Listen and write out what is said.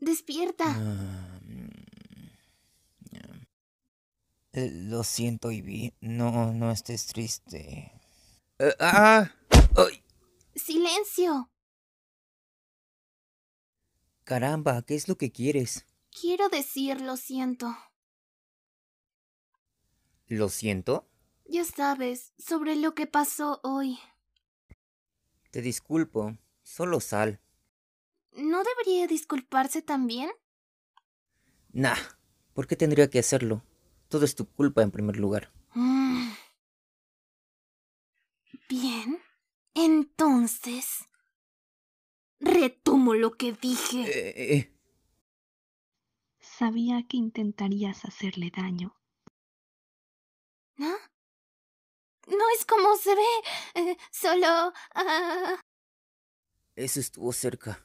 Despierta. Ah, mm, eh, lo siento, Ivy. No, no estés triste. Eh, ah, ¡Silencio! Caramba, ¿qué es lo que quieres? Quiero decir lo siento. ¿Lo siento? Ya sabes, sobre lo que pasó hoy. Te disculpo. Solo sal. ¿No debería disculparse también? Nah, ¿por qué tendría que hacerlo? Todo es tu culpa en primer lugar. Mm. Bien, entonces... Retomo lo que dije. Eh, eh, eh. Sabía que intentarías hacerle daño. ¿No? No es como se ve. solo... Ah, eso estuvo cerca.